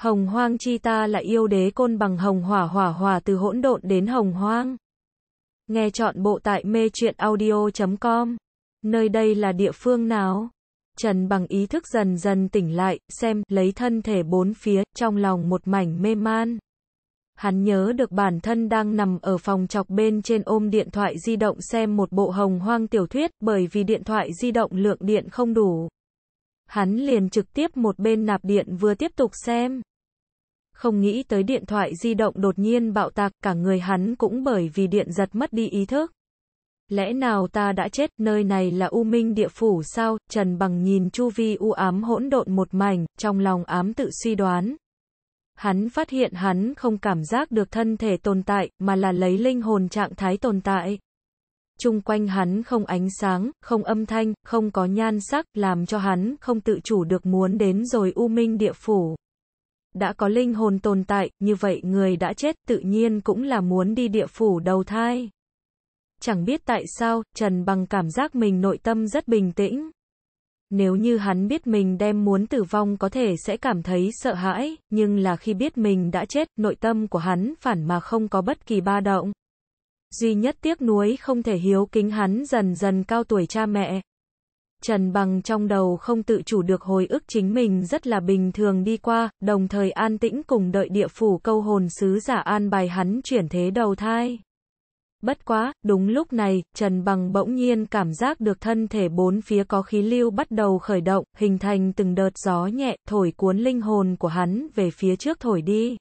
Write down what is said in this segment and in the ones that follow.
Hồng hoang chi ta lại yêu đế côn bằng hồng hỏa hỏa hỏa từ hỗn độn đến hồng hoang. Nghe chọn bộ tại mê truyện audio.com. Nơi đây là địa phương nào? Trần bằng ý thức dần dần tỉnh lại, xem, lấy thân thể bốn phía, trong lòng một mảnh mê man. Hắn nhớ được bản thân đang nằm ở phòng chọc bên trên ôm điện thoại di động xem một bộ hồng hoang tiểu thuyết bởi vì điện thoại di động lượng điện không đủ. Hắn liền trực tiếp một bên nạp điện vừa tiếp tục xem không nghĩ tới điện thoại di động đột nhiên bạo tạc, cả người hắn cũng bởi vì điện giật mất đi ý thức. Lẽ nào ta đã chết, nơi này là U Minh địa phủ sao? Trần Bằng nhìn chu vi u ám hỗn độn một mảnh, trong lòng ám tự suy đoán. Hắn phát hiện hắn không cảm giác được thân thể tồn tại, mà là lấy linh hồn trạng thái tồn tại. Trung quanh hắn không ánh sáng, không âm thanh, không có nhan sắc, làm cho hắn không tự chủ được muốn đến rồi U Minh địa phủ đã có linh hồn tồn tại, như vậy người đã chết tự nhiên cũng là muốn đi địa phủ đầu thai. Chẳng biết tại sao, Trần Bằng cảm giác mình nội tâm rất bình tĩnh. Nếu như hắn biết mình đem muốn tử vong có thể sẽ cảm thấy sợ hãi, nhưng là khi biết mình đã chết, nội tâm của hắn phản mà không có bất kỳ ba động. Duy nhất tiếc nuối không thể hiếu kính hắn dần dần cao tuổi cha mẹ, Trần Bằng trong đầu không tự chủ được hồi ức chính mình rất là bình thường đi qua, đồng thời an tĩnh cùng đợi địa phủ câu hồn sứ giả an bài hắn chuyển thế đầu thai. Bất quá, đúng lúc này, Trần Bằng bỗng nhiên cảm giác được thân thể bốn phía có khí lưu bắt đầu khởi động, hình thành từng đợt gió nhẹ, thổi cuốn linh hồn của hắn về phía trước thổi đi.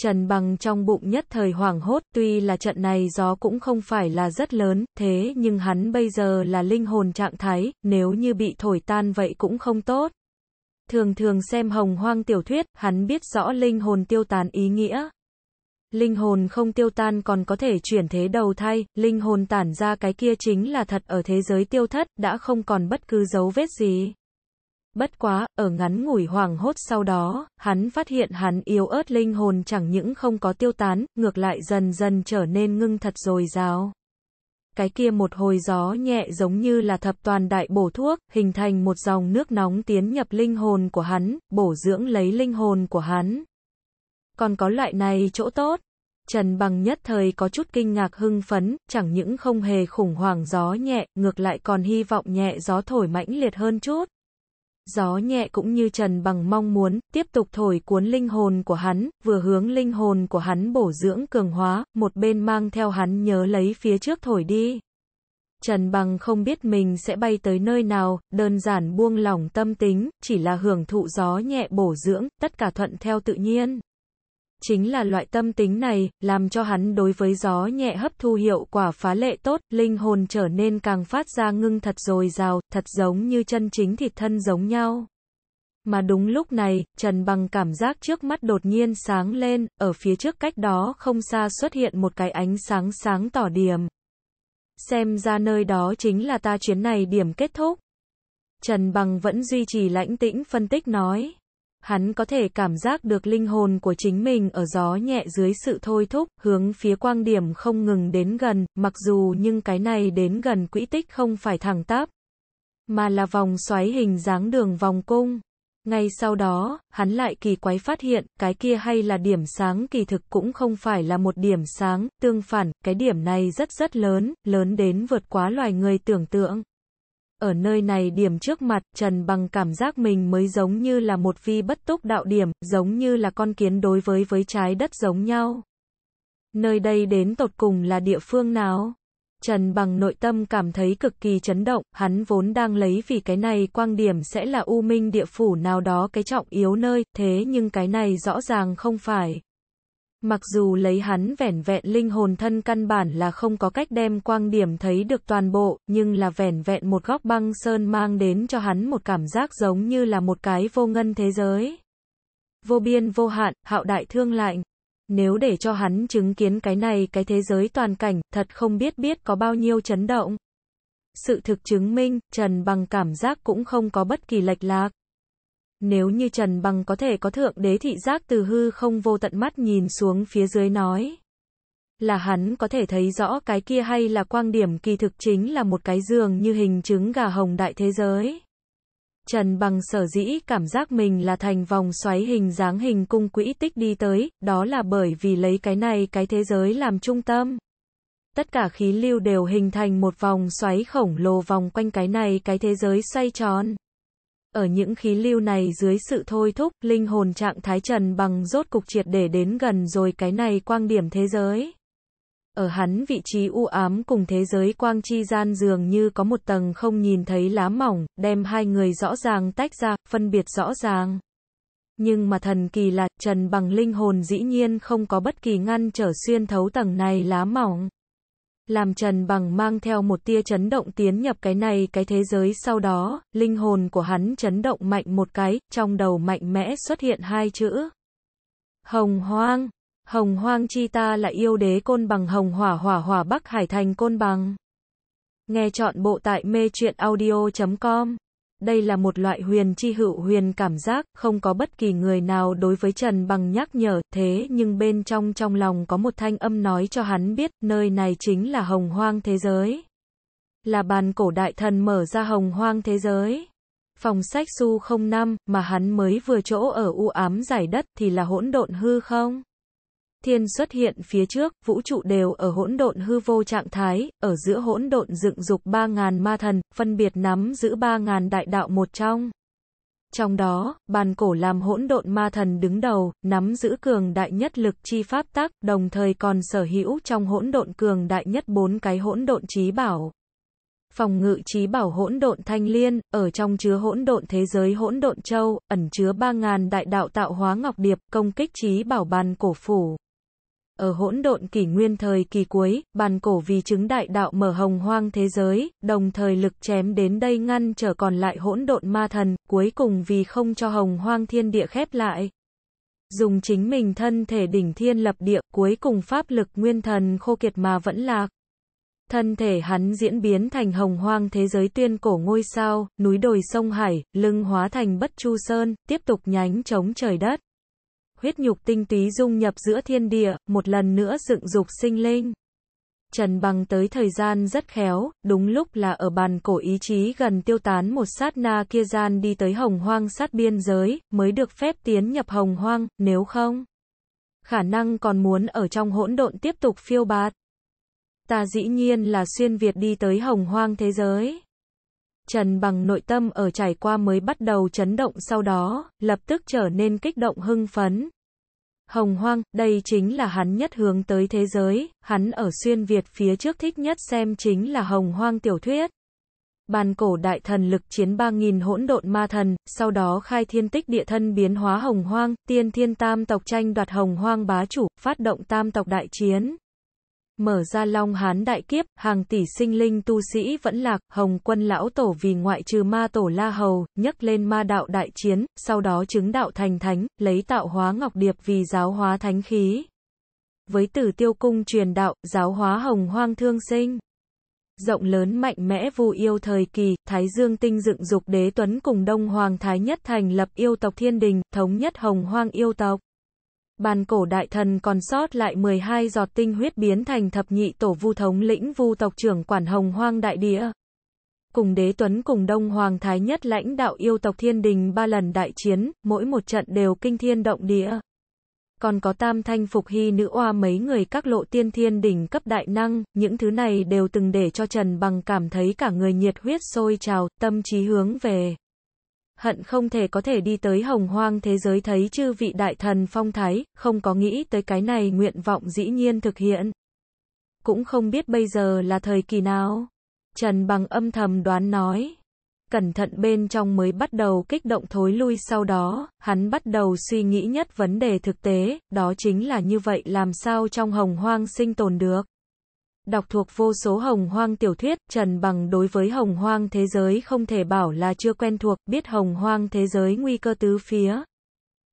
Trần Bằng trong bụng nhất thời hoảng hốt, tuy là trận này gió cũng không phải là rất lớn, thế nhưng hắn bây giờ là linh hồn trạng thái, nếu như bị thổi tan vậy cũng không tốt. Thường thường xem hồng hoang tiểu thuyết, hắn biết rõ linh hồn tiêu tán ý nghĩa. Linh hồn không tiêu tan còn có thể chuyển thế đầu thai, linh hồn tản ra cái kia chính là thật ở thế giới tiêu thất, đã không còn bất cứ dấu vết gì. Bất quá, ở ngắn ngủi hoàng hốt sau đó, hắn phát hiện hắn yếu ớt linh hồn chẳng những không có tiêu tán, ngược lại dần dần trở nên ngưng thật rồi rào. Cái kia một hồi gió nhẹ giống như là thập toàn đại bổ thuốc, hình thành một dòng nước nóng tiến nhập linh hồn của hắn, bổ dưỡng lấy linh hồn của hắn. Còn có loại này chỗ tốt. Trần Bằng nhất thời có chút kinh ngạc hưng phấn, chẳng những không hề khủng hoảng gió nhẹ, ngược lại còn hy vọng nhẹ gió thổi mãnh liệt hơn chút gió nhẹ cũng như Trần Bằng mong muốn, tiếp tục thổi cuốn linh hồn của hắn, vừa hướng linh hồn của hắn bổ dưỡng cường hóa, một bên mang theo hắn nhớ lấy phía trước thổi đi. Trần Bằng không biết mình sẽ bay tới nơi nào, đơn giản buông lỏng tâm tính, chỉ là hưởng thụ gió nhẹ bổ dưỡng, tất cả thuận theo tự nhiên. Chính là loại tâm tính này, làm cho hắn đối với gió nhẹ hấp thu hiệu quả phá lệ tốt, linh hồn trở nên càng phát ra ngưng thật rồi rào, thật giống như chân chính thịt thân giống nhau. Mà đúng lúc này, Trần Bằng cảm giác trước mắt đột nhiên sáng lên, ở phía trước cách đó không xa xuất hiện một cái ánh sáng sáng tỏ điểm. Xem ra nơi đó chính là ta chuyến này điểm kết thúc. Trần Bằng vẫn duy trì lãnh tĩnh phân tích nói. Hắn có thể cảm giác được linh hồn của chính mình ở gió nhẹ dưới sự thôi thúc, hướng phía quang điểm không ngừng đến gần, mặc dù nhưng cái này đến gần quỹ tích không phải thẳng tắp, mà là vòng xoáy hình dáng đường vòng cung. Ngay sau đó, hắn lại kỳ quái phát hiện, cái kia hay là điểm sáng kỳ thực cũng không phải là một điểm sáng, tương phản, cái điểm này rất rất lớn, lớn đến vượt quá loài người tưởng tượng. Ở nơi này điểm trước mặt, Trần Bằng cảm giác mình mới giống như là một vi bất túc đạo điểm, giống như là con kiến đối với với trái đất giống nhau. Nơi đây đến tột cùng là địa phương nào? Trần Bằng nội tâm cảm thấy cực kỳ chấn động, hắn vốn đang lấy vì cái này quang điểm sẽ là u minh địa phủ nào đó cái trọng yếu nơi, thế nhưng cái này rõ ràng không phải. Mặc dù lấy hắn vẻn vẹn linh hồn thân căn bản là không có cách đem quang điểm thấy được toàn bộ, nhưng là vẻn vẹn một góc băng sơn mang đến cho hắn một cảm giác giống như là một cái vô ngân thế giới. Vô biên vô hạn, hạo đại thương lạnh. Nếu để cho hắn chứng kiến cái này cái thế giới toàn cảnh, thật không biết biết có bao nhiêu chấn động. Sự thực chứng minh, Trần bằng cảm giác cũng không có bất kỳ lệch lạc. Nếu như Trần Bằng có thể có thượng đế thị giác từ hư không vô tận mắt nhìn xuống phía dưới nói. Là hắn có thể thấy rõ cái kia hay là quan điểm kỳ thực chính là một cái giường như hình trứng gà hồng đại thế giới. Trần Bằng sở dĩ cảm giác mình là thành vòng xoáy hình dáng hình cung quỹ tích đi tới, đó là bởi vì lấy cái này cái thế giới làm trung tâm. Tất cả khí lưu đều hình thành một vòng xoáy khổng lồ vòng quanh cái này cái thế giới xoay tròn ở những khí lưu này dưới sự thôi thúc, linh hồn trạng thái trần bằng rốt cục triệt để đến gần rồi cái này quang điểm thế giới. Ở hắn vị trí u ám cùng thế giới quang chi gian dường như có một tầng không nhìn thấy lá mỏng, đem hai người rõ ràng tách ra, phân biệt rõ ràng. Nhưng mà thần kỳ là, trần bằng linh hồn dĩ nhiên không có bất kỳ ngăn trở xuyên thấu tầng này lá mỏng làm Trần Bằng mang theo một tia chấn động tiến nhập cái này cái thế giới sau đó, linh hồn của hắn chấn động mạnh một cái, trong đầu mạnh mẽ xuất hiện hai chữ. Hồng hoang, hồng hoang chi ta là yêu đế côn bằng hồng hỏa hỏa hỏa bắc hải thành côn bằng. Nghe chọn bộ tại mê truyện audio.com đây là một loại huyền chi hữu huyền cảm giác, không có bất kỳ người nào đối với Trần Bằng nhắc nhở, thế nhưng bên trong trong lòng có một thanh âm nói cho hắn biết, nơi này chính là hồng hoang thế giới. Là bàn cổ đại thần mở ra hồng hoang thế giới. Phòng sách su không năm mà hắn mới vừa chỗ ở u ám giải đất thì là hỗn độn hư không? thiên xuất hiện phía trước, vũ trụ đều ở hỗn độn hư vô trạng thái, ở giữa hỗn độn dựng dục 3.000 ma thần, phân biệt nắm giữ 3.000 đại đạo một trong. Trong đó, bàn cổ làm hỗn độn ma thần đứng đầu, nắm giữ cường đại nhất lực chi pháp tác, đồng thời còn sở hữu trong hỗn độn cường đại nhất bốn cái hỗn độn trí bảo. Phòng ngự trí bảo hỗn độn thanh liên, ở trong chứa hỗn độn thế giới hỗn độn châu, ẩn chứa 3.000 đại đạo tạo hóa ngọc điệp, công kích trí bảo bàn cổ phủ ở hỗn độn kỷ nguyên thời kỳ cuối, bàn cổ vì chứng đại đạo mở hồng hoang thế giới, đồng thời lực chém đến đây ngăn trở còn lại hỗn độn ma thần, cuối cùng vì không cho hồng hoang thiên địa khép lại. Dùng chính mình thân thể đỉnh thiên lập địa, cuối cùng pháp lực nguyên thần khô kiệt mà vẫn lạc. Thân thể hắn diễn biến thành hồng hoang thế giới tuyên cổ ngôi sao, núi đồi sông hải, lưng hóa thành bất chu sơn, tiếp tục nhánh chống trời đất huyết nhục tinh túy dung nhập giữa thiên địa, một lần nữa dựng dục sinh linh. Trần Bằng tới thời gian rất khéo, đúng lúc là ở bàn cổ ý chí gần tiêu tán một sát na kia gian đi tới hồng hoang sát biên giới, mới được phép tiến nhập hồng hoang, nếu không, khả năng còn muốn ở trong hỗn độn tiếp tục phiêu bạt. Ta dĩ nhiên là xuyên Việt đi tới hồng hoang thế giới. Trần Bằng nội tâm ở trải qua mới bắt đầu chấn động sau đó, lập tức trở nên kích động hưng phấn. Hồng hoang, đây chính là hắn nhất hướng tới thế giới, hắn ở xuyên Việt phía trước thích nhất xem chính là hồng hoang tiểu thuyết. Bàn cổ đại thần lực chiến 3.000 hỗn độn ma thần, sau đó khai thiên tích địa thân biến hóa hồng hoang, tiên thiên tam tộc tranh đoạt hồng hoang bá chủ, phát động tam tộc đại chiến mở ra long hán đại kiếp, hàng tỷ sinh linh tu sĩ vẫn lạc, hồng quân lão tổ vì ngoại trừ ma tổ la hầu, nhấc lên ma đạo đại chiến, sau đó chứng đạo thành thánh, lấy tạo hóa ngọc điệp vì giáo hóa thánh khí. Với tử tiêu cung truyền đạo, giáo hóa hồng hoang thương sinh rộng lớn mạnh mẽ vu yêu thời kỳ, Thái Dương tinh dựng dục đế tuấn cùng Đông Hoàng Thái nhất thành lập yêu tộc thiên đình, thống nhất hồng hoang yêu tộc. Bàn cổ đại thần còn sót lại 12 giọt tinh huyết biến thành thập nhị tổ vu thống lĩnh vu tộc trưởng quản hồng hoang đại địa. Cùng đế tuấn cùng đông hoàng thái nhất lãnh đạo yêu tộc thiên đình ba lần đại chiến, mỗi một trận đều kinh thiên động địa. Còn có tam thanh phục hy nữ oa mấy người các lộ tiên thiên đỉnh cấp đại năng, những thứ này đều từng để cho Trần Bằng cảm thấy cả người nhiệt huyết sôi trào, tâm trí hướng về hận không thể có thể đi tới hồng hoang thế giới thấy chư vị đại thần phong thái, không có nghĩ tới cái này nguyện vọng dĩ nhiên thực hiện. Cũng không biết bây giờ là thời kỳ nào. Trần bằng âm thầm đoán nói. Cẩn thận bên trong mới bắt đầu kích động thối lui sau đó, hắn bắt đầu suy nghĩ nhất vấn đề thực tế, đó chính là như vậy làm sao trong hồng hoang sinh tồn được đọc thuộc vô số hồng hoang tiểu thuyết, Trần Bằng đối với hồng hoang thế giới không thể bảo là chưa quen thuộc, biết hồng hoang thế giới nguy cơ tứ phía.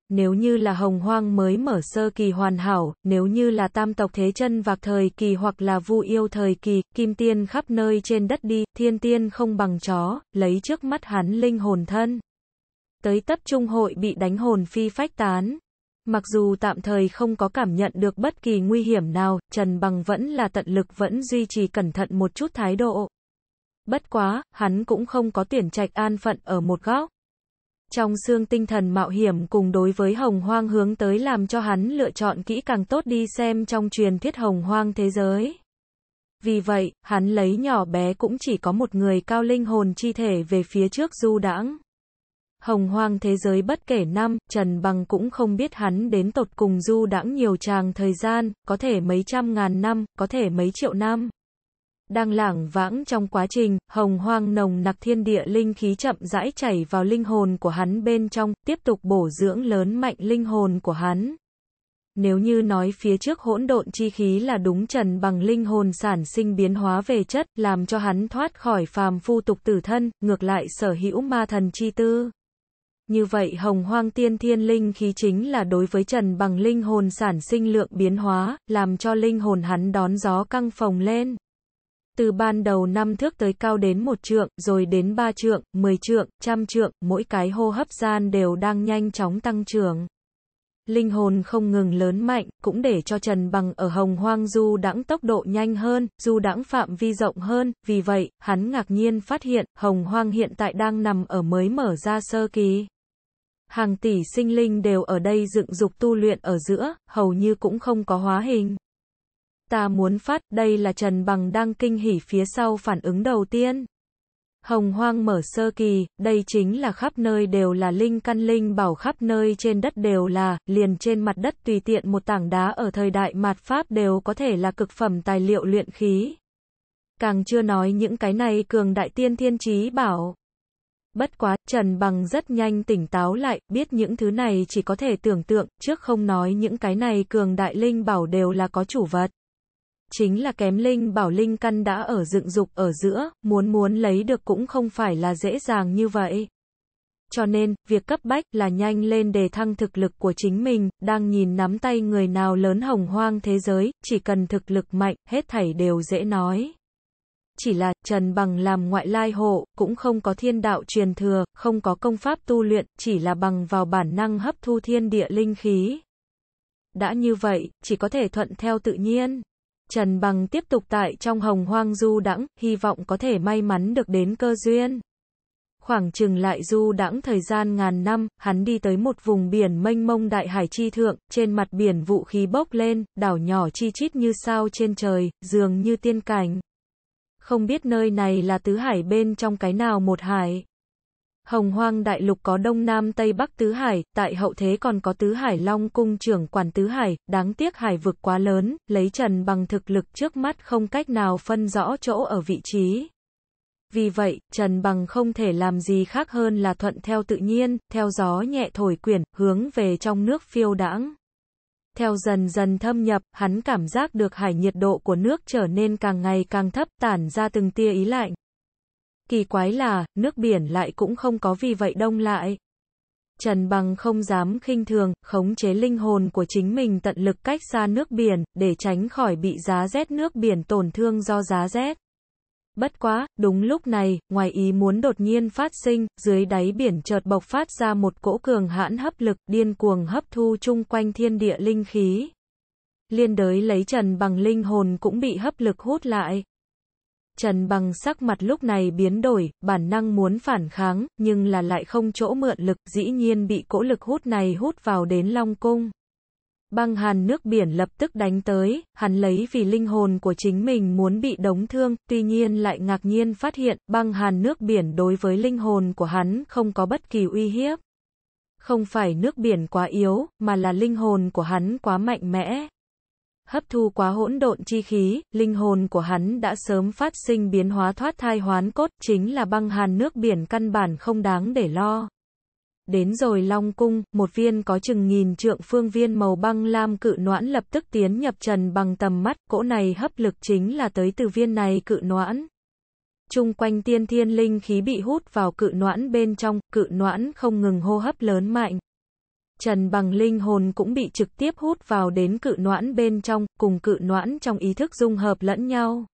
Nếu như là hồng hoang mới mở sơ kỳ hoàn hảo, nếu như là tam tộc thế chân vạc thời kỳ hoặc là vu yêu thời kỳ, kim tiên khắp nơi trên đất đi, thiên tiên không bằng chó, lấy trước mắt hắn linh hồn thân. Tới tấp trung hội bị đánh hồn phi phách tán, Mặc dù tạm thời không có cảm nhận được bất kỳ nguy hiểm nào, Trần Bằng vẫn là tận lực vẫn duy trì cẩn thận một chút thái độ. Bất quá, hắn cũng không có tiền trạch an phận ở một góc. Trong xương tinh thần mạo hiểm cùng đối với hồng hoang hướng tới làm cho hắn lựa chọn kỹ càng tốt đi xem trong truyền thuyết hồng hoang thế giới. Vì vậy, hắn lấy nhỏ bé cũng chỉ có một người cao linh hồn chi thể về phía trước du đãng hồng hoang thế giới bất kể năm, Trần Bằng cũng không biết hắn đến tột cùng du đãng nhiều tràng thời gian, có thể mấy trăm ngàn năm, có thể mấy triệu năm. Đang lảng vãng trong quá trình, hồng hoang nồng nặc thiên địa linh khí chậm rãi chảy vào linh hồn của hắn bên trong, tiếp tục bổ dưỡng lớn mạnh linh hồn của hắn. Nếu như nói phía trước hỗn độn chi khí là đúng trần bằng linh hồn sản sinh biến hóa về chất, làm cho hắn thoát khỏi phàm phu tục tử thân, ngược lại sở hữu ma thần chi tư. Như vậy hồng hoang tiên thiên linh khí chính là đối với Trần bằng linh hồn sản sinh lượng biến hóa, làm cho linh hồn hắn đón gió căng phồng lên. Từ ban đầu năm thước tới cao đến một trượng, rồi đến ba trượng, mười trượng, trăm trượng, mỗi cái hô hấp gian đều đang nhanh chóng tăng trưởng. Linh hồn không ngừng lớn mạnh, cũng để cho Trần Bằng ở hồng hoang du đãng tốc độ nhanh hơn, du đãng phạm vi rộng hơn, vì vậy, hắn ngạc nhiên phát hiện, hồng hoang hiện tại đang nằm ở mới mở ra sơ kỳ. Hàng tỷ sinh linh đều ở đây dựng dục tu luyện ở giữa, hầu như cũng không có hóa hình. Ta muốn phát, đây là Trần Bằng đang kinh hỉ phía sau phản ứng đầu tiên. Hồng hoang mở sơ kỳ, đây chính là khắp nơi đều là linh căn linh bảo khắp nơi trên đất đều là, liền trên mặt đất tùy tiện một tảng đá ở thời đại mạt Pháp đều có thể là cực phẩm tài liệu luyện khí. Càng chưa nói những cái này cường đại tiên thiên trí bảo. Bất quá, Trần Bằng rất nhanh tỉnh táo lại, biết những thứ này chỉ có thể tưởng tượng, trước không nói những cái này cường đại linh bảo đều là có chủ vật. Chính là kém linh bảo linh căn đã ở dựng dục ở giữa, muốn muốn lấy được cũng không phải là dễ dàng như vậy. Cho nên, việc cấp bách là nhanh lên đề thăng thực lực của chính mình, đang nhìn nắm tay người nào lớn hồng hoang thế giới, chỉ cần thực lực mạnh, hết thảy đều dễ nói. Chỉ là, Trần Bằng làm ngoại lai hộ, cũng không có thiên đạo truyền thừa, không có công pháp tu luyện, chỉ là bằng vào bản năng hấp thu thiên địa linh khí. Đã như vậy, chỉ có thể thuận theo tự nhiên. Trần Bằng tiếp tục tại trong hồng hoang du đãng, hy vọng có thể may mắn được đến cơ duyên. Khoảng chừng lại du đãng thời gian ngàn năm, hắn đi tới một vùng biển mênh mông đại hải chi thượng, trên mặt biển vũ khí bốc lên, đảo nhỏ chi chít như sao trên trời, dường như tiên cảnh không biết nơi này là tứ hải bên trong cái nào một hải. Hồng hoang đại lục có đông nam tây bắc tứ hải, tại hậu thế còn có tứ hải long cung trưởng quản tứ hải, đáng tiếc hải vực quá lớn, lấy trần bằng thực lực trước mắt không cách nào phân rõ chỗ ở vị trí. Vì vậy, Trần Bằng không thể làm gì khác hơn là thuận theo tự nhiên, theo gió nhẹ thổi quyển, hướng về trong nước phiêu đãng. Theo dần dần thâm nhập, hắn cảm giác được hải nhiệt độ của nước trở nên càng ngày càng thấp, tản ra từng tia ý lạnh. Kỳ quái là, nước biển lại cũng không có vì vậy đông lại. Trần Bằng không dám khinh thường, khống chế linh hồn của chính mình tận lực cách xa nước biển, để tránh khỏi bị giá rét nước biển tổn thương do giá rét. Bất quá, đúng lúc này, ngoài ý muốn đột nhiên phát sinh, dưới đáy biển chợt bộc phát ra một cỗ cường hãn hấp lực, điên cuồng hấp thu chung quanh thiên địa linh khí. Liên đới lấy Trần Bằng linh hồn cũng bị hấp lực hút lại. Trần Bằng sắc mặt lúc này biến đổi, bản năng muốn phản kháng, nhưng là lại không chỗ mượn lực, dĩ nhiên bị cỗ lực hút này hút vào đến Long Cung băng hàn nước biển lập tức đánh tới, hắn lấy vì linh hồn của chính mình muốn bị đóng thương, tuy nhiên lại ngạc nhiên phát hiện, băng hàn nước biển đối với linh hồn của hắn không có bất kỳ uy hiếp. Không phải nước biển quá yếu, mà là linh hồn của hắn quá mạnh mẽ. Hấp thu quá hỗn độn chi khí, linh hồn của hắn đã sớm phát sinh biến hóa thoát thai hoán cốt, chính là băng hàn nước biển căn bản không đáng để lo. Đến rồi Long Cung, một viên có chừng nghìn trượng phương viên màu băng lam cự noãn lập tức tiến nhập trần bằng tầm mắt, cỗ này hấp lực chính là tới từ viên này cự noãn. Trung quanh tiên thiên linh khí bị hút vào cự noãn bên trong, cự noãn không ngừng hô hấp lớn mạnh. Trần bằng linh hồn cũng bị trực tiếp hút vào đến cự noãn bên trong, cùng cự noãn trong ý thức dung hợp lẫn nhau.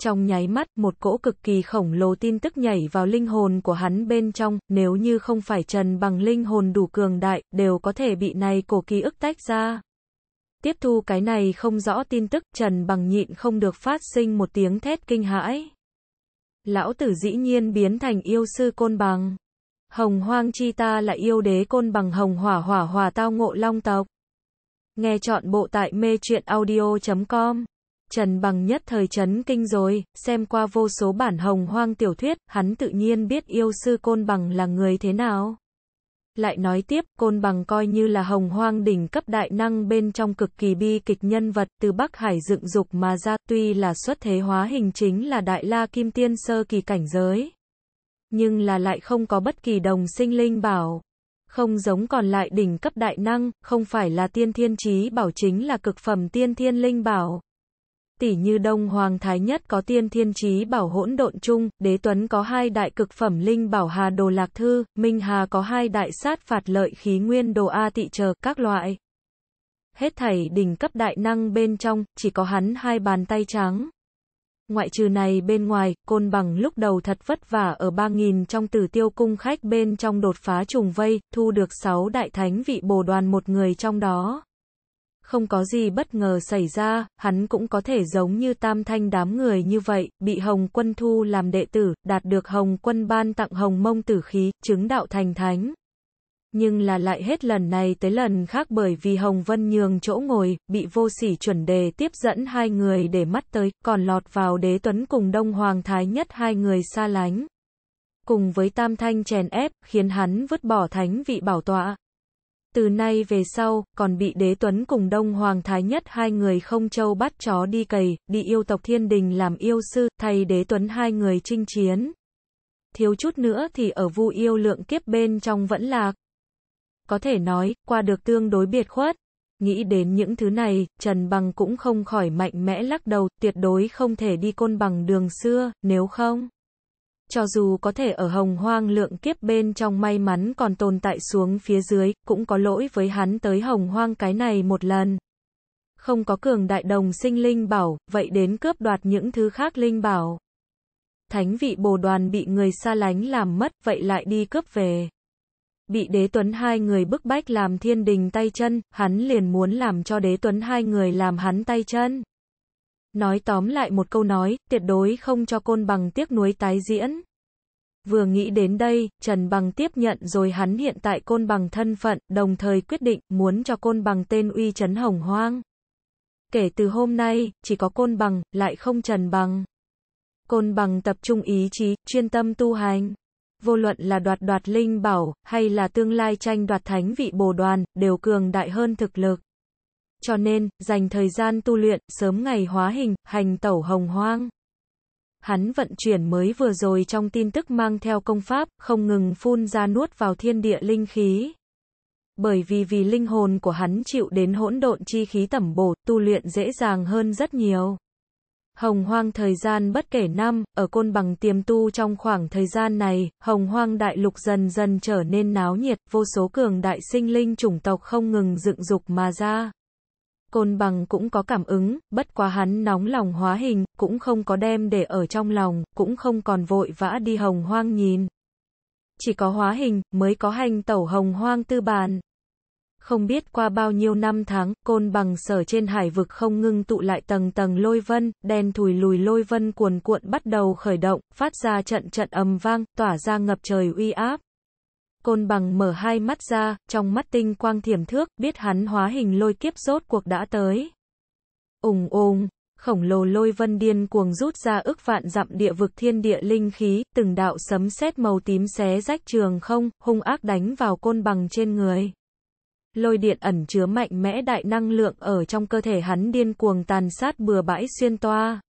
Trong nháy mắt, một cỗ cực kỳ khổng lồ tin tức nhảy vào linh hồn của hắn bên trong, nếu như không phải Trần bằng linh hồn đủ cường đại, đều có thể bị này cổ ký ức tách ra. Tiếp thu cái này không rõ tin tức, Trần bằng nhịn không được phát sinh một tiếng thét kinh hãi. Lão tử dĩ nhiên biến thành yêu sư côn bằng. Hồng hoang chi ta là yêu đế côn bằng hồng hỏa hỏa hỏa tao ngộ long tộc. Nghe chọn bộ tại mê truyện audio.com Trần Bằng nhất thời chấn kinh rồi, xem qua vô số bản hồng hoang tiểu thuyết, hắn tự nhiên biết yêu sư Côn Bằng là người thế nào. Lại nói tiếp, Côn Bằng coi như là hồng hoang đỉnh cấp đại năng bên trong cực kỳ bi kịch nhân vật từ Bắc Hải dựng dục mà ra tuy là xuất thế hóa hình chính là đại la kim tiên sơ kỳ cảnh giới. Nhưng là lại không có bất kỳ đồng sinh linh bảo. Không giống còn lại đỉnh cấp đại năng, không phải là tiên thiên trí bảo chính là cực phẩm tiên thiên linh bảo, Tỷ như Đông Hoàng Thái Nhất có tiên thiên trí bảo hỗn độn chung, Đế Tuấn có hai đại cực phẩm linh bảo Hà Đồ Lạc Thư, Minh Hà có hai đại sát phạt lợi khí nguyên đồ A tị chờ các loại. Hết thảy đỉnh cấp đại năng bên trong, chỉ có hắn hai bàn tay trắng. Ngoại trừ này bên ngoài, côn bằng lúc đầu thật vất vả ở 3.000 trong tử tiêu cung khách bên trong đột phá trùng vây, thu được 6 đại thánh vị bồ đoàn một người trong đó không có gì bất ngờ xảy ra, hắn cũng có thể giống như tam thanh đám người như vậy, bị Hồng Quân thu làm đệ tử, đạt được Hồng Quân ban tặng Hồng Mông tử khí, chứng đạo thành thánh. Nhưng là lại hết lần này tới lần khác bởi vì Hồng Vân nhường chỗ ngồi, bị vô sỉ chuẩn đề tiếp dẫn hai người để mắt tới, còn lọt vào đế tuấn cùng Đông Hoàng Thái nhất hai người xa lánh. Cùng với tam thanh chèn ép, khiến hắn vứt bỏ thánh vị bảo tọa, từ nay về sau, còn bị đế tuấn cùng Đông Hoàng Thái Nhất hai người không châu bắt chó đi cầy, đi yêu tộc thiên đình làm yêu sư, thay đế tuấn hai người chinh chiến. Thiếu chút nữa thì ở vu yêu lượng kiếp bên trong vẫn là Có thể nói, qua được tương đối biệt khuất. Nghĩ đến những thứ này, Trần Bằng cũng không khỏi mạnh mẽ lắc đầu, tuyệt đối không thể đi côn bằng đường xưa, nếu không cho dù có thể ở hồng hoang lượng kiếp bên trong may mắn còn tồn tại xuống phía dưới, cũng có lỗi với hắn tới hồng hoang cái này một lần. Không có cường đại đồng sinh linh bảo, vậy đến cướp đoạt những thứ khác linh bảo. Thánh vị bồ đoàn bị người xa lánh làm mất, vậy lại đi cướp về. Bị đế tuấn hai người bức bách làm thiên đình tay chân, hắn liền muốn làm cho đế tuấn hai người làm hắn tay chân. Nói tóm lại một câu nói, tuyệt đối không cho côn bằng tiếc nuối tái diễn. Vừa nghĩ đến đây, Trần Bằng tiếp nhận rồi hắn hiện tại côn bằng thân phận, đồng thời quyết định muốn cho côn bằng tên uy chấn hồng hoang. Kể từ hôm nay, chỉ có côn bằng, lại không Trần Bằng. Côn bằng tập trung ý chí, chuyên tâm tu hành. Vô luận là đoạt đoạt linh bảo, hay là tương lai tranh đoạt thánh vị bồ đoàn, đều cường đại hơn thực lực cho nên, dành thời gian tu luyện, sớm ngày hóa hình, hành tẩu hồng hoang. Hắn vận chuyển mới vừa rồi trong tin tức mang theo công pháp, không ngừng phun ra nuốt vào thiên địa linh khí. Bởi vì vì linh hồn của hắn chịu đến hỗn độn chi khí tẩm bổ, tu luyện dễ dàng hơn rất nhiều. Hồng hoang thời gian bất kể năm, ở côn bằng tiềm tu trong khoảng thời gian này, hồng hoang đại lục dần dần trở nên náo nhiệt, vô số cường đại sinh linh chủng tộc không ngừng dựng dục mà ra. Côn bằng cũng có cảm ứng, bất quá hắn nóng lòng hóa hình, cũng không có đem để ở trong lòng, cũng không còn vội vã đi hồng hoang nhìn. Chỉ có hóa hình, mới có hành tẩu hồng hoang tư bàn. Không biết qua bao nhiêu năm tháng, côn bằng sở trên hải vực không ngưng tụ lại tầng tầng lôi vân, đen thùi lùi lôi vân cuồn cuộn bắt đầu khởi động, phát ra trận trận ầm vang, tỏa ra ngập trời uy áp. Côn bằng mở hai mắt ra, trong mắt tinh quang thiểm thước, biết hắn hóa hình lôi kiếp rốt cuộc đã tới. Ùng ùng, khổng lồ lôi vân điên cuồng rút ra ức vạn dặm địa vực thiên địa linh khí, từng đạo sấm sét màu tím xé rách trường không, hung ác đánh vào côn bằng trên người. Lôi điện ẩn chứa mạnh mẽ đại năng lượng ở trong cơ thể hắn điên cuồng tàn sát bừa bãi xuyên toa.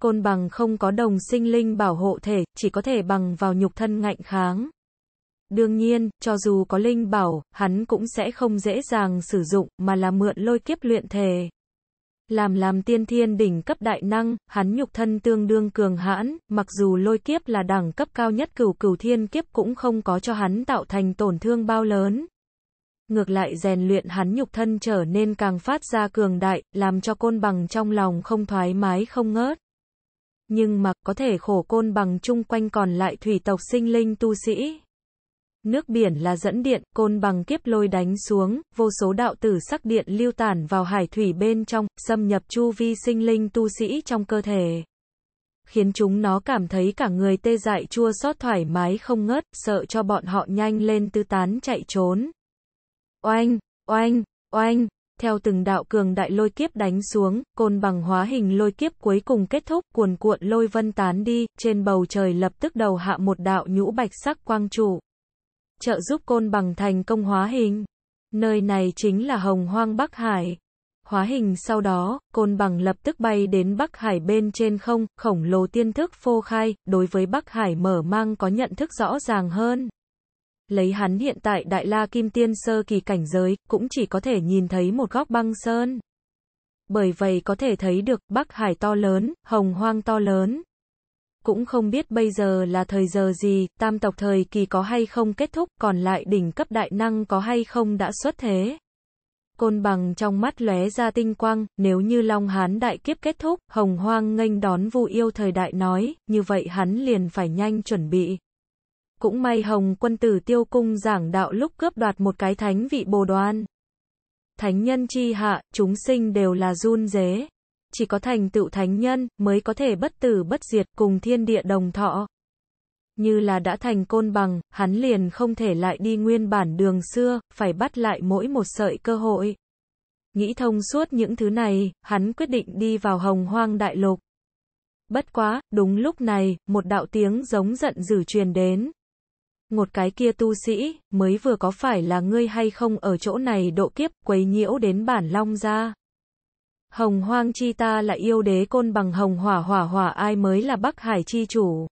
Côn bằng không có đồng sinh linh bảo hộ thể, chỉ có thể bằng vào nhục thân ngạnh kháng. Đương nhiên, cho dù có linh bảo, hắn cũng sẽ không dễ dàng sử dụng, mà là mượn lôi kiếp luyện thể. Làm làm tiên thiên đỉnh cấp đại năng, hắn nhục thân tương đương cường hãn, mặc dù lôi kiếp là đẳng cấp cao nhất cửu cửu thiên kiếp cũng không có cho hắn tạo thành tổn thương bao lớn. Ngược lại rèn luyện hắn nhục thân trở nên càng phát ra cường đại, làm cho côn bằng trong lòng không thoải mái không ngớt. Nhưng mà, có thể khổ côn bằng chung quanh còn lại thủy tộc sinh linh tu sĩ, Nước biển là dẫn điện, côn bằng kiếp lôi đánh xuống, vô số đạo tử sắc điện lưu tản vào hải thủy bên trong, xâm nhập chu vi sinh linh tu sĩ trong cơ thể. Khiến chúng nó cảm thấy cả người tê dại chua xót thoải mái không ngớt, sợ cho bọn họ nhanh lên tư tán chạy trốn. Oanh, oanh, oanh, theo từng đạo cường đại lôi kiếp đánh xuống, côn bằng hóa hình lôi kiếp cuối cùng kết thúc, cuồn cuộn lôi vân tán đi, trên bầu trời lập tức đầu hạ một đạo nhũ bạch sắc quang trụ trợ giúp côn bằng thành công hóa hình. Nơi này chính là hồng hoang Bắc Hải. Hóa hình sau đó, côn bằng lập tức bay đến Bắc Hải bên trên không, khổng lồ tiên thức phô khai, đối với Bắc Hải mở mang có nhận thức rõ ràng hơn. Lấy hắn hiện tại Đại La Kim Tiên sơ kỳ cảnh giới, cũng chỉ có thể nhìn thấy một góc băng sơn. Bởi vậy có thể thấy được Bắc Hải to lớn, hồng hoang to lớn, cũng không biết bây giờ là thời giờ gì, tam tộc thời kỳ có hay không kết thúc, còn lại đỉnh cấp đại năng có hay không đã xuất thế. Côn bằng trong mắt lóe ra tinh quang, nếu như Long Hán đại kiếp kết thúc, hồng hoang nghênh đón vu yêu thời đại nói, như vậy hắn liền phải nhanh chuẩn bị. Cũng may hồng quân tử tiêu cung giảng đạo lúc cướp đoạt một cái thánh vị bồ đoan. Thánh nhân chi hạ, chúng sinh đều là run dế chỉ có thành tựu thánh nhân mới có thể bất tử bất diệt cùng thiên địa đồng thọ. Như là đã thành côn bằng, hắn liền không thể lại đi nguyên bản đường xưa, phải bắt lại mỗi một sợi cơ hội. Nghĩ thông suốt những thứ này, hắn quyết định đi vào hồng hoang đại lục. Bất quá, đúng lúc này, một đạo tiếng giống giận dữ truyền đến. Một cái kia tu sĩ, mới vừa có phải là ngươi hay không ở chỗ này độ kiếp, quấy nhiễu đến bản long ra. Hồng Hoang chi ta là yêu đế côn bằng hồng hỏa hỏa hỏa ai mới là Bắc Hải chi chủ.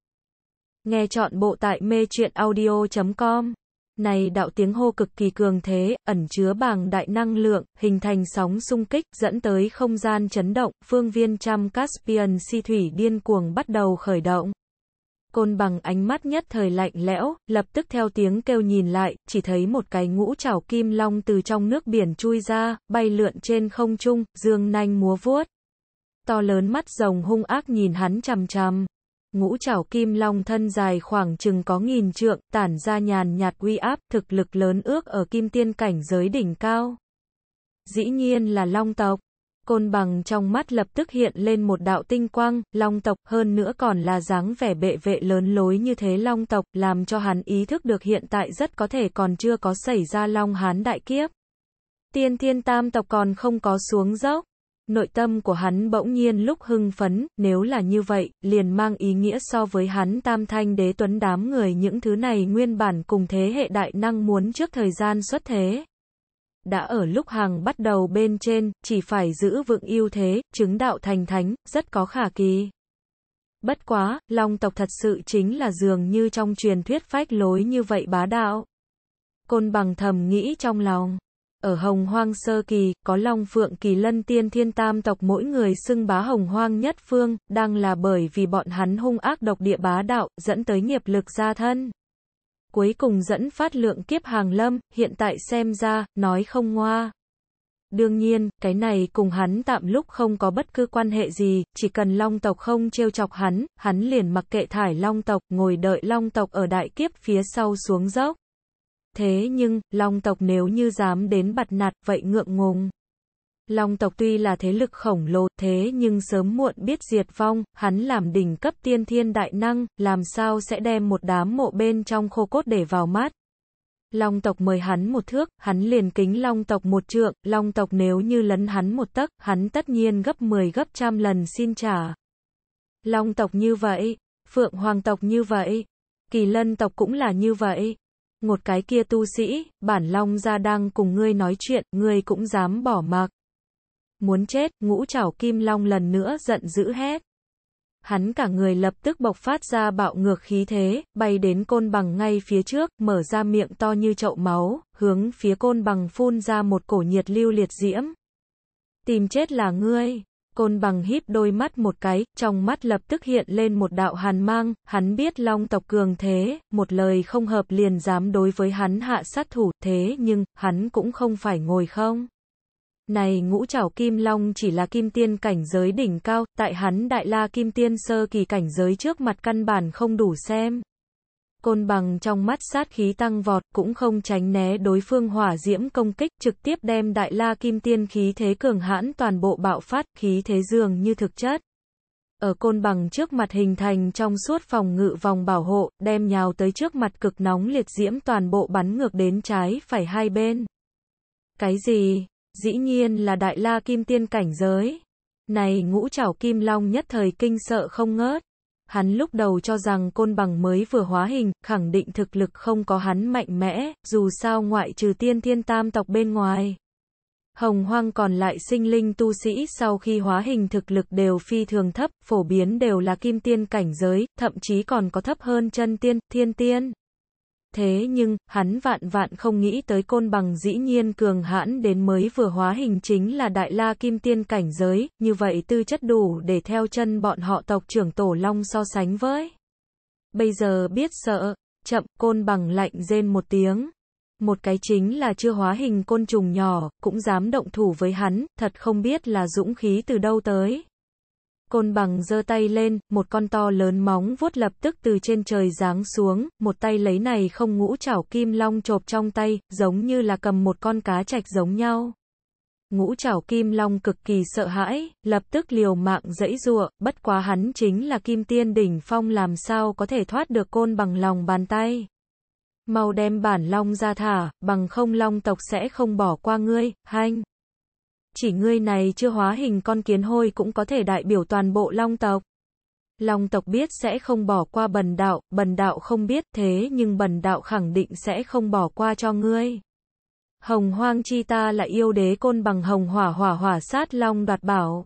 Nghe chọn bộ tại mê truyện audio.com. Này đạo tiếng hô cực kỳ cường thế, ẩn chứa bàng đại năng lượng, hình thành sóng xung kích, dẫn tới không gian chấn động, phương viên trăm Caspian si thủy điên cuồng bắt đầu khởi động côn bằng ánh mắt nhất thời lạnh lẽo, lập tức theo tiếng kêu nhìn lại, chỉ thấy một cái ngũ trảo kim long từ trong nước biển chui ra, bay lượn trên không trung, dương nanh múa vuốt. To lớn mắt rồng hung ác nhìn hắn chằm chằm. Ngũ trảo kim long thân dài khoảng chừng có nghìn trượng, tản ra nhàn nhạt uy áp, thực lực lớn ước ở kim tiên cảnh giới đỉnh cao. Dĩ nhiên là long tộc côn bằng trong mắt lập tức hiện lên một đạo tinh quang, long tộc, hơn nữa còn là dáng vẻ bệ vệ lớn lối như thế long tộc, làm cho hắn ý thức được hiện tại rất có thể còn chưa có xảy ra long hán đại kiếp. Tiên thiên tam tộc còn không có xuống dốc. Nội tâm của hắn bỗng nhiên lúc hưng phấn, nếu là như vậy, liền mang ý nghĩa so với hắn tam thanh đế tuấn đám người những thứ này nguyên bản cùng thế hệ đại năng muốn trước thời gian xuất thế đã ở lúc hàng bắt đầu bên trên, chỉ phải giữ vững ưu thế, chứng đạo thành thánh, rất có khả kỳ. Bất quá, long tộc thật sự chính là dường như trong truyền thuyết phách lối như vậy bá đạo. Côn bằng thầm nghĩ trong lòng. Ở hồng hoang sơ kỳ, có long phượng kỳ lân tiên thiên tam tộc mỗi người xưng bá hồng hoang nhất phương, đang là bởi vì bọn hắn hung ác độc địa bá đạo, dẫn tới nghiệp lực gia thân cuối cùng dẫn phát lượng kiếp hàng lâm, hiện tại xem ra, nói không ngoa. Đương nhiên, cái này cùng hắn tạm lúc không có bất cứ quan hệ gì, chỉ cần long tộc không trêu chọc hắn, hắn liền mặc kệ thải long tộc, ngồi đợi long tộc ở đại kiếp phía sau xuống dốc. Thế nhưng, long tộc nếu như dám đến bặt nạt, vậy ngượng ngùng. Long tộc tuy là thế lực khổng lồ, thế nhưng sớm muộn biết diệt vong, hắn làm đỉnh cấp tiên thiên đại năng, làm sao sẽ đem một đám mộ bên trong khô cốt để vào mát. Long tộc mời hắn một thước, hắn liền kính long tộc một trượng, long tộc nếu như lấn hắn một tấc, hắn tất nhiên gấp 10 gấp trăm lần xin trả. Long tộc như vậy, phượng hoàng tộc như vậy, kỳ lân tộc cũng là như vậy. Một cái kia tu sĩ, bản long ra đang cùng ngươi nói chuyện, ngươi cũng dám bỏ mặc muốn chết, ngũ chảo kim long lần nữa giận dữ hét. Hắn cả người lập tức bộc phát ra bạo ngược khí thế, bay đến côn bằng ngay phía trước, mở ra miệng to như chậu máu, hướng phía côn bằng phun ra một cổ nhiệt lưu liệt diễm. Tìm chết là ngươi. Côn bằng híp đôi mắt một cái, trong mắt lập tức hiện lên một đạo hàn mang, hắn biết long tộc cường thế, một lời không hợp liền dám đối với hắn hạ sát thủ, thế nhưng, hắn cũng không phải ngồi không. Này ngũ trảo kim long chỉ là kim tiên cảnh giới đỉnh cao, tại hắn đại la kim tiên sơ kỳ cảnh giới trước mặt căn bản không đủ xem. Côn bằng trong mắt sát khí tăng vọt, cũng không tránh né đối phương hỏa diễm công kích, trực tiếp đem đại la kim tiên khí thế cường hãn toàn bộ bạo phát, khí thế dường như thực chất. Ở côn bằng trước mặt hình thành trong suốt phòng ngự vòng bảo hộ, đem nhào tới trước mặt cực nóng liệt diễm toàn bộ bắn ngược đến trái phải hai bên. Cái gì? Dĩ nhiên là đại la kim tiên cảnh giới. Này ngũ trảo kim long nhất thời kinh sợ không ngớt. Hắn lúc đầu cho rằng côn bằng mới vừa hóa hình, khẳng định thực lực không có hắn mạnh mẽ, dù sao ngoại trừ tiên thiên tam tộc bên ngoài. Hồng hoang còn lại sinh linh tu sĩ sau khi hóa hình thực lực đều phi thường thấp, phổ biến đều là kim tiên cảnh giới, thậm chí còn có thấp hơn chân tiên, thiên tiên thế nhưng, hắn vạn vạn không nghĩ tới côn bằng dĩ nhiên cường hãn đến mới vừa hóa hình chính là đại la kim tiên cảnh giới, như vậy tư chất đủ để theo chân bọn họ tộc trưởng Tổ Long so sánh với. Bây giờ biết sợ, chậm, côn bằng lạnh rên một tiếng. Một cái chính là chưa hóa hình côn trùng nhỏ, cũng dám động thủ với hắn, thật không biết là dũng khí từ đâu tới côn bằng giơ tay lên, một con to lớn móng vuốt lập tức từ trên trời giáng xuống, một tay lấy này không ngũ chảo kim long chộp trong tay, giống như là cầm một con cá trạch giống nhau. Ngũ chảo kim long cực kỳ sợ hãi, lập tức liều mạng dẫy giụa, bất quá hắn chính là kim tiên đỉnh phong làm sao có thể thoát được côn bằng lòng bàn tay. Mau đem bản long ra thả, bằng không long tộc sẽ không bỏ qua ngươi, hanh chỉ ngươi này chưa hóa hình con kiến hôi cũng có thể đại biểu toàn bộ long tộc. Long tộc biết sẽ không bỏ qua bần đạo, bần đạo không biết thế nhưng bần đạo khẳng định sẽ không bỏ qua cho ngươi. Hồng hoang chi ta là yêu đế côn bằng hồng hỏa hỏa hỏa sát long đoạt bảo.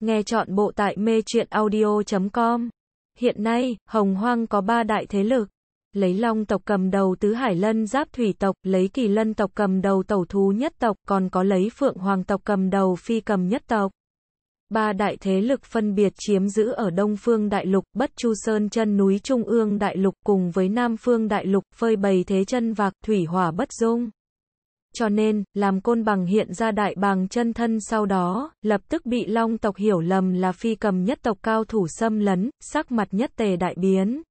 Nghe chọn bộ tại mê truyện audio.com. Hiện nay, hồng hoang có ba đại thế lực lấy long tộc cầm đầu tứ hải lân giáp thủy tộc, lấy kỳ lân tộc cầm đầu tẩu thú nhất tộc, còn có lấy phượng hoàng tộc cầm đầu phi cầm nhất tộc. Ba đại thế lực phân biệt chiếm giữ ở Đông Phương Đại Lục, Bất Chu Sơn chân núi Trung ương Đại Lục cùng với Nam Phương Đại Lục, phơi bày thế chân vạc, thủy hỏa bất dung. Cho nên, làm côn bằng hiện ra đại bàng chân thân sau đó, lập tức bị long tộc hiểu lầm là phi cầm nhất tộc cao thủ xâm lấn, sắc mặt nhất tề đại biến.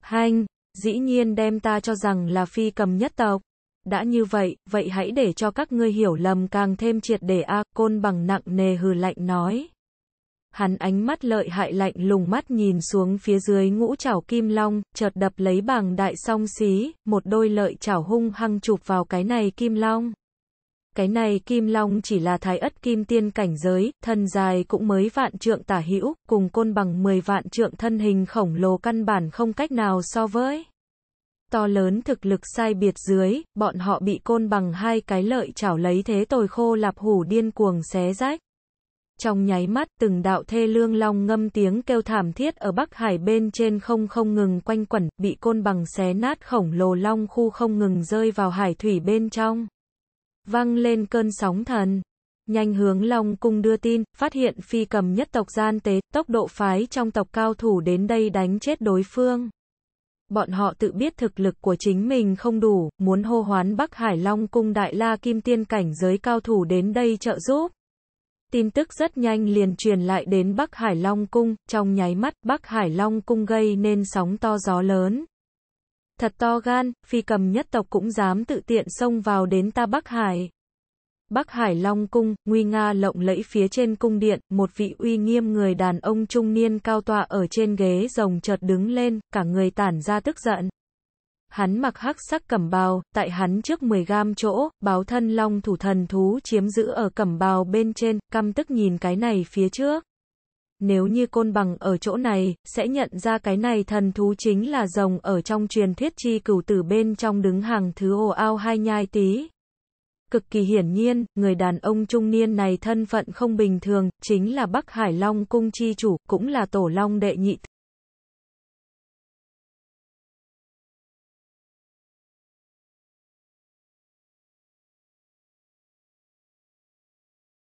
Hành! Dĩ nhiên đem ta cho rằng là phi cầm nhất tộc. Đã như vậy, vậy hãy để cho các ngươi hiểu lầm càng thêm triệt để A, côn bằng nặng nề hừ lạnh nói. Hắn ánh mắt lợi hại lạnh lùng mắt nhìn xuống phía dưới ngũ chảo kim long, chợt đập lấy bằng đại song xí, một đôi lợi chảo hung hăng chụp vào cái này kim long. Cái này kim long chỉ là thái ất kim tiên cảnh giới, thân dài cũng mới vạn trượng tả hữu, cùng côn bằng 10 vạn trượng thân hình khổng lồ căn bản không cách nào so với. To lớn thực lực sai biệt dưới, bọn họ bị côn bằng hai cái lợi chảo lấy thế tồi khô lạp hủ điên cuồng xé rách. Trong nháy mắt, từng đạo thê lương long ngâm tiếng kêu thảm thiết ở Bắc Hải bên trên không không ngừng quanh quẩn, bị côn bằng xé nát khổng lồ long khu không ngừng rơi vào hải thủy bên trong văng lên cơn sóng thần. Nhanh hướng Long Cung đưa tin, phát hiện phi cầm nhất tộc gian tế, tốc độ phái trong tộc cao thủ đến đây đánh chết đối phương. Bọn họ tự biết thực lực của chính mình không đủ, muốn hô hoán Bắc Hải Long Cung Đại La Kim Tiên cảnh giới cao thủ đến đây trợ giúp. Tin tức rất nhanh liền truyền lại đến Bắc Hải Long Cung, trong nháy mắt Bắc Hải Long Cung gây nên sóng to gió lớn. Thật to gan, phi cầm nhất tộc cũng dám tự tiện xông vào đến ta Bắc Hải. Bắc Hải Long Cung, nguy nga lộng lẫy phía trên cung điện, một vị uy nghiêm người đàn ông trung niên cao tọa ở trên ghế rồng chợt đứng lên, cả người tản ra tức giận. Hắn mặc hắc sắc cẩm bào, tại hắn trước 10 gam chỗ, báo thân long thủ thần thú chiếm giữ ở cẩm bào bên trên, căm tức nhìn cái này phía trước nếu như côn bằng ở chỗ này, sẽ nhận ra cái này thần thú chính là rồng ở trong truyền thuyết chi cửu tử bên trong đứng hàng thứ ồ ao hai nhai tí. Cực kỳ hiển nhiên, người đàn ông trung niên này thân phận không bình thường, chính là Bắc Hải Long cung chi chủ, cũng là tổ long đệ nhị